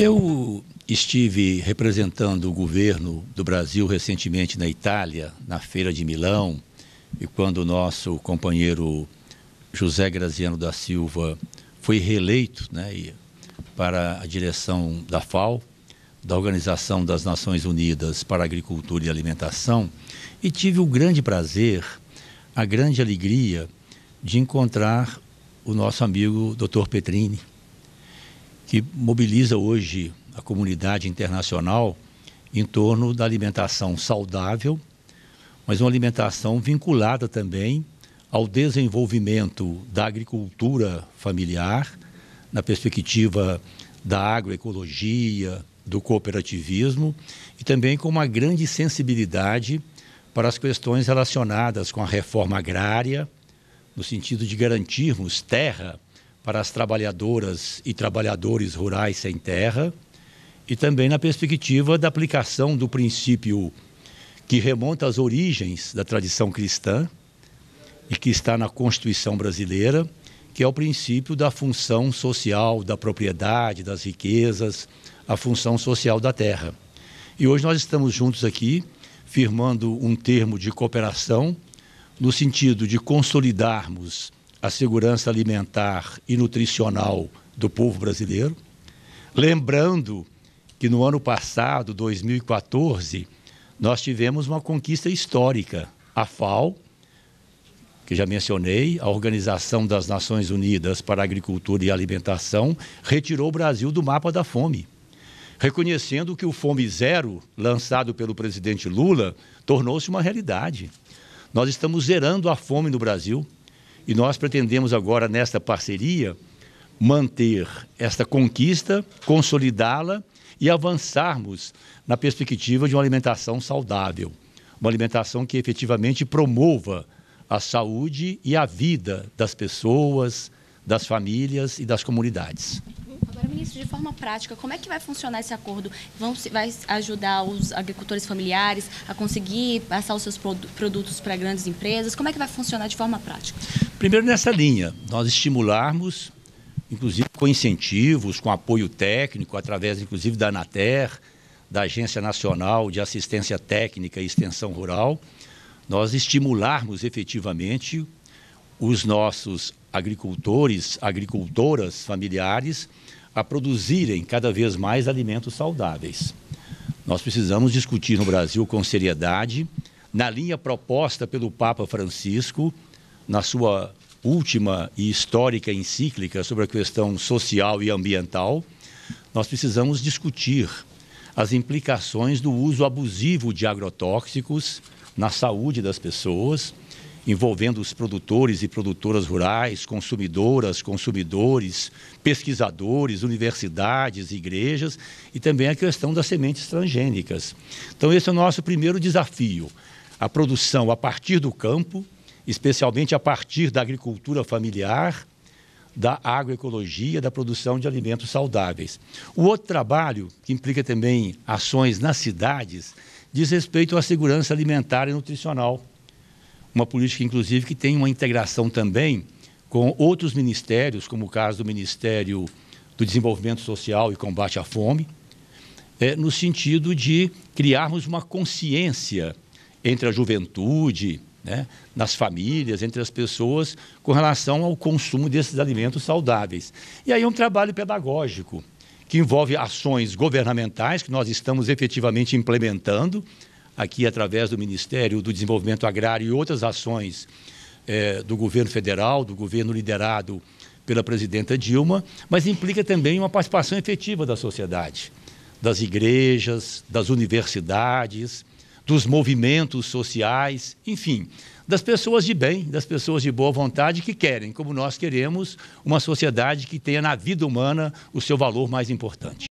Eu estive representando o governo do Brasil recentemente na Itália, na Feira de Milão, e quando o nosso companheiro José Graziano da Silva foi reeleito né, para a direção da FAO, da Organização das Nações Unidas para Agricultura e Alimentação, e tive o grande prazer, a grande alegria de encontrar o nosso amigo Dr. Petrini, que mobiliza hoje a comunidade internacional em torno da alimentação saudável, mas uma alimentação vinculada também ao desenvolvimento da agricultura familiar, na perspectiva da agroecologia, do cooperativismo e também com uma grande sensibilidade para as questões relacionadas com a reforma agrária, no sentido de garantirmos terra para as trabalhadoras e trabalhadores rurais sem terra e também na perspectiva da aplicação do princípio que remonta às origens da tradição cristã e que está na Constituição brasileira, que é o princípio da função social da propriedade, das riquezas, a função social da terra. E hoje nós estamos juntos aqui firmando um termo de cooperação no sentido de consolidarmos a segurança alimentar e nutricional do povo brasileiro. Lembrando que no ano passado, 2014, nós tivemos uma conquista histórica. A FAO, que já mencionei, a Organização das Nações Unidas para a Agricultura e Alimentação, retirou o Brasil do mapa da fome, reconhecendo que o Fome Zero, lançado pelo presidente Lula, tornou-se uma realidade. Nós estamos zerando a fome no Brasil. E nós pretendemos agora, nesta parceria, manter esta conquista, consolidá-la e avançarmos na perspectiva de uma alimentação saudável. Uma alimentação que efetivamente promova a saúde e a vida das pessoas, das famílias e das comunidades isso de forma prática, como é que vai funcionar esse acordo? Vão, vai ajudar os agricultores familiares a conseguir passar os seus produtos para grandes empresas? Como é que vai funcionar de forma prática? Primeiro, nessa linha, nós estimularmos, inclusive com incentivos, com apoio técnico, através inclusive da Anater, da Agência Nacional de Assistência Técnica e Extensão Rural, nós estimularmos efetivamente os nossos agricultores, agricultoras familiares a produzirem cada vez mais alimentos saudáveis. Nós precisamos discutir no Brasil com seriedade, na linha proposta pelo Papa Francisco, na sua última e histórica encíclica sobre a questão social e ambiental, nós precisamos discutir as implicações do uso abusivo de agrotóxicos na saúde das pessoas, envolvendo os produtores e produtoras rurais, consumidoras, consumidores, pesquisadores, universidades, igrejas e também a questão das sementes transgênicas. Então, esse é o nosso primeiro desafio: a produção a partir do campo, especialmente a partir da agricultura familiar. Da agroecologia, da produção de alimentos saudáveis. O outro trabalho, que implica também ações nas cidades, diz respeito à segurança alimentar e nutricional uma política, inclusive, que tem uma integração também com outros ministérios, como o caso do Ministério do Desenvolvimento Social e Combate à Fome, é, no sentido de criarmos uma consciência entre a juventude, né, nas famílias, entre as pessoas, com relação ao consumo desses alimentos saudáveis. E aí é um trabalho pedagógico que envolve ações governamentais que nós estamos efetivamente implementando, aqui através do Ministério do Desenvolvimento Agrário e outras ações é, do governo federal, do governo liderado pela presidenta Dilma, mas implica também uma participação efetiva da sociedade, das igrejas, das universidades, dos movimentos sociais, enfim, das pessoas de bem, das pessoas de boa vontade que querem, como nós queremos, uma sociedade que tenha na vida humana o seu valor mais importante.